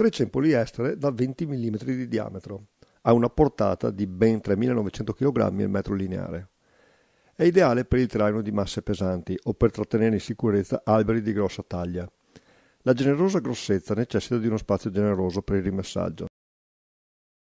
Treccia in poliestere da 20 mm di diametro. Ha una portata di ben 3.900 kg al metro lineare. È ideale per il traino di masse pesanti o per trattenere in sicurezza alberi di grossa taglia. La generosa grossezza necessita di uno spazio generoso per il rimessaggio.